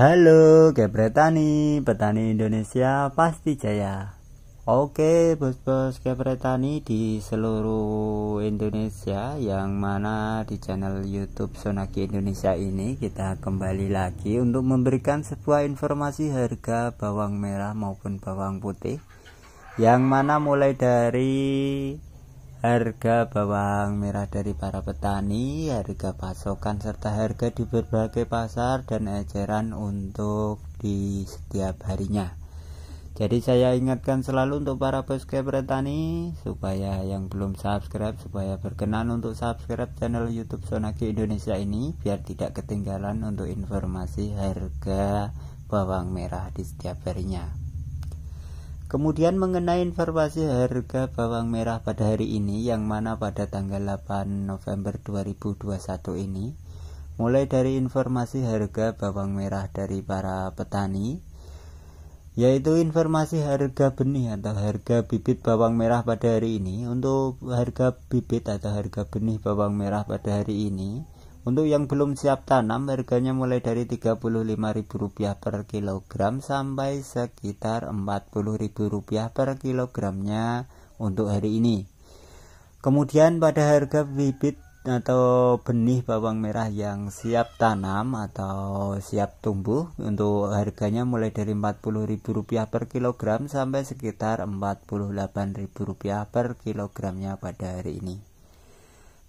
Halo Gebretani, petani Indonesia pasti jaya. Oke, bos-bos Gebretani di seluruh Indonesia yang mana di channel YouTube Sonaki Indonesia ini kita kembali lagi untuk memberikan sebuah informasi harga bawang merah maupun bawang putih yang mana mulai dari harga bawang merah dari para petani, harga pasokan serta harga di berbagai pasar dan eceran untuk di setiap harinya. Jadi saya ingatkan selalu untuk para pesca petani supaya yang belum subscribe supaya berkenan untuk subscribe channel YouTube Sonaki Indonesia ini biar tidak ketinggalan untuk informasi harga bawang merah di setiap harinya. Kemudian mengenai informasi harga bawang merah pada hari ini yang mana pada tanggal 8 November 2021 ini mulai dari informasi harga bawang merah dari para petani yaitu informasi harga benih atau harga bibit bawang merah pada hari ini untuk harga bibit atau harga benih bawang merah pada hari ini untuk yang belum siap tanam harganya mulai dari Rp35.000 per kilogram sampai sekitar Rp40.000 per kilogramnya untuk hari ini. Kemudian pada harga bibit atau benih bawang merah yang siap tanam atau siap tumbuh untuk harganya mulai dari Rp40.000 per kilogram sampai sekitar Rp48.000 per kilogramnya pada hari ini.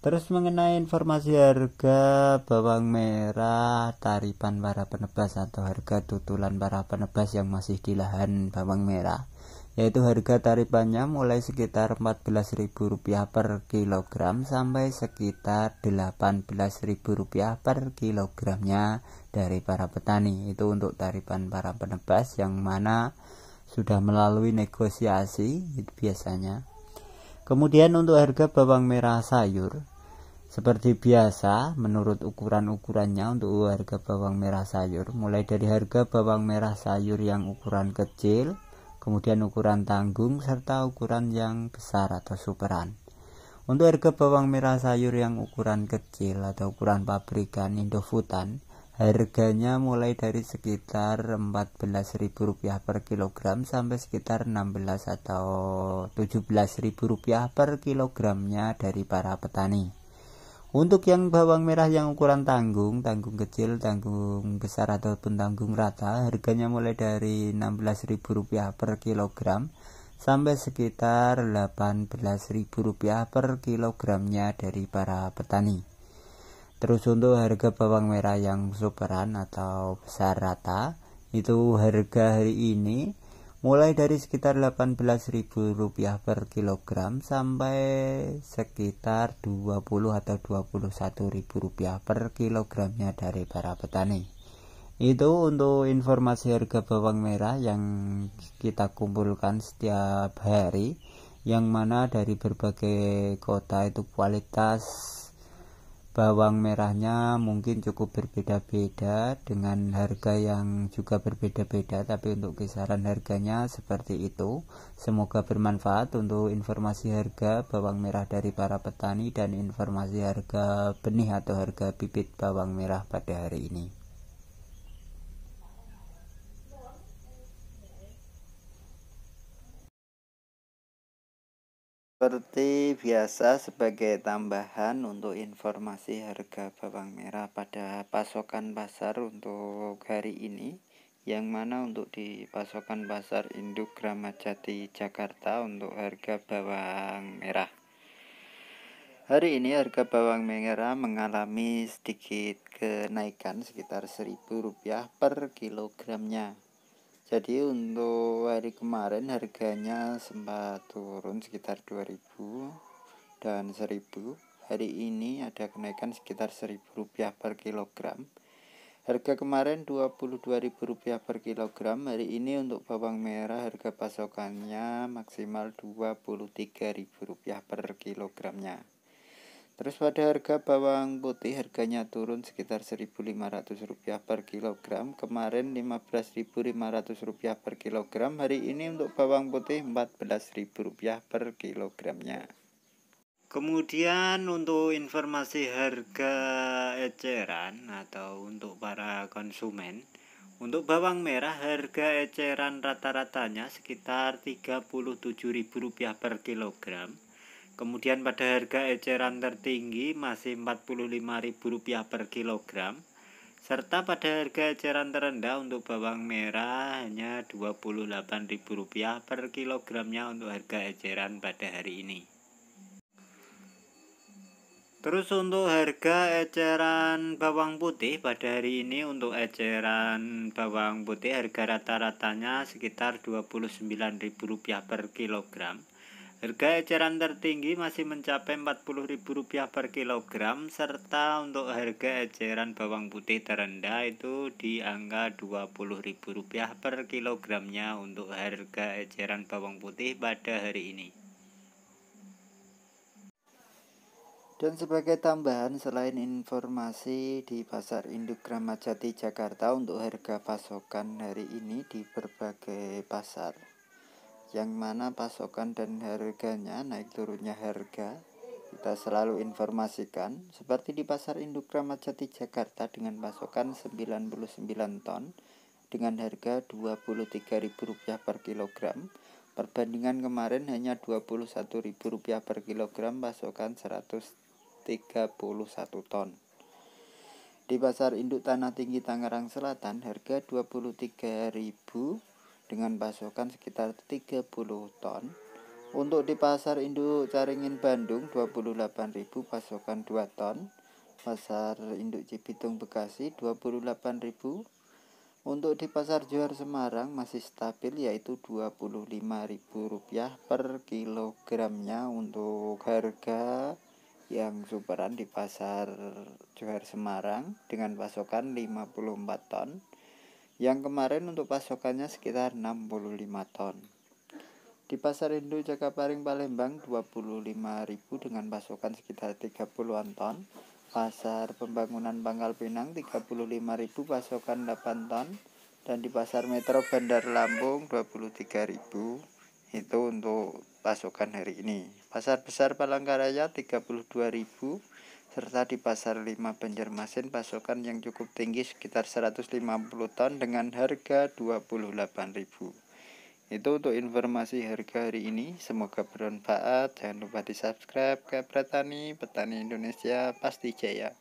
Terus mengenai informasi harga bawang merah, taripan para penebas atau harga tutulan para penebas yang masih di lahan bawang merah, yaitu harga taripannya mulai sekitar Rp14.000 per kilogram sampai sekitar Rp18.000 per kilogramnya dari para petani. Itu untuk taripan para penebas yang mana sudah melalui negosiasi itu biasanya. Kemudian untuk harga bawang merah sayur seperti biasa, menurut ukuran-ukurannya untuk harga bawang merah sayur, mulai dari harga bawang merah sayur yang ukuran kecil, kemudian ukuran tanggung, serta ukuran yang besar atau superan. Untuk harga bawang merah sayur yang ukuran kecil atau ukuran pabrikan Indofutan, harganya mulai dari sekitar Rp14.000 per kilogram sampai sekitar 16 atau Rp17.000 per kilogramnya dari para petani. Untuk yang bawang merah yang ukuran tanggung, tanggung kecil, tanggung besar ataupun tanggung rata, harganya mulai dari Rp16.000 per kilogram sampai sekitar Rp18.000 per kilogramnya dari para petani. Terus untuk harga bawang merah yang superan atau besar rata, itu harga hari ini mulai dari sekitar 18.000 rupiah per kilogram sampai sekitar 20 atau 21.000 rupiah per kilogramnya dari para petani itu untuk informasi harga bawang merah yang kita kumpulkan setiap hari yang mana dari berbagai kota itu kualitas bawang merahnya mungkin cukup berbeda-beda dengan harga yang juga berbeda-beda tapi untuk kisaran harganya seperti itu semoga bermanfaat untuk informasi harga bawang merah dari para petani dan informasi harga benih atau harga bibit bawang merah pada hari ini Seperti biasa sebagai tambahan untuk informasi harga bawang merah pada pasokan pasar untuk hari ini yang mana untuk di pasokan pasar induk Gramajati Jakarta untuk harga bawang merah. Hari ini harga bawang merah mengalami sedikit kenaikan sekitar 1000 rupiah per kilogramnya jadi untuk hari kemarin harganya sempat turun sekitar 2000 dan 1000 hari ini ada kenaikan sekitar 1000 rupiah per kilogram harga kemarin 22.000 rupiah per kilogram hari ini untuk bawang merah harga pasokannya maksimal 23.000 rupiah per kilogramnya Terus pada harga bawang putih harganya turun sekitar Rp1.500 per kilogram. Kemarin Rp15.500 per kilogram. Hari ini untuk bawang putih Rp14.000 per kilogramnya. Kemudian untuk informasi harga eceran atau untuk para konsumen untuk bawang merah harga eceran rata-ratanya sekitar Rp37.000 per kilogram. Kemudian pada harga eceran tertinggi masih Rp45.000 per kilogram serta pada harga eceran terendah untuk bawang merah hanya Rp28.000 per kilogramnya untuk harga eceran pada hari ini. Terus untuk harga eceran bawang putih pada hari ini untuk eceran bawang putih harga rata-ratanya sekitar Rp29.000 per kilogram Harga eceran tertinggi masih mencapai Rp40.000 per kilogram serta untuk harga eceran bawang putih terendah itu di angka Rp20.000 per kilogramnya untuk harga eceran bawang putih pada hari ini. Dan sebagai tambahan selain informasi di Pasar Induk Kramat Jati Jakarta untuk harga pasokan hari ini di berbagai pasar yang mana pasokan dan harganya naik turunnya harga kita selalu informasikan seperti di pasar induk Kramat Jati Jakarta dengan pasokan 99 ton dengan harga Rp23.000 per kilogram perbandingan kemarin hanya Rp21.000 per kilogram pasokan 131 ton di pasar induk Tanah Tinggi Tangerang Selatan harga Rp23.000 dengan pasokan sekitar 30 ton. Untuk di pasar induk Caringin Bandung 28.000 pasokan 2 ton. Pasar induk Cibitung Bekasi 28.000. Untuk di pasar Johar Semarang masih stabil yaitu 25.000 rupiah per kilogramnya untuk harga yang superan di pasar Johar Semarang dengan pasokan 54 ton yang kemarin untuk pasokannya sekitar 65 ton. Di pasar Indo Jakaparing Palembang 25.000 dengan pasokan sekitar 30-an ton. Pasar Pembangunan Pangkal Pinang 35.000 pasokan 8 ton dan di pasar Metro Bandar Lampung 23.000 itu untuk pasokan hari ini. Pasar Besar Palangkaraya 32.000 serta di pasar 5 Banjarmasin pasokan yang cukup tinggi sekitar 150 ton dengan harga 28.000. Itu untuk informasi harga hari ini, semoga bermanfaat. Jangan lupa di-subscribe ke Petani Petani Indonesia pasti jaya.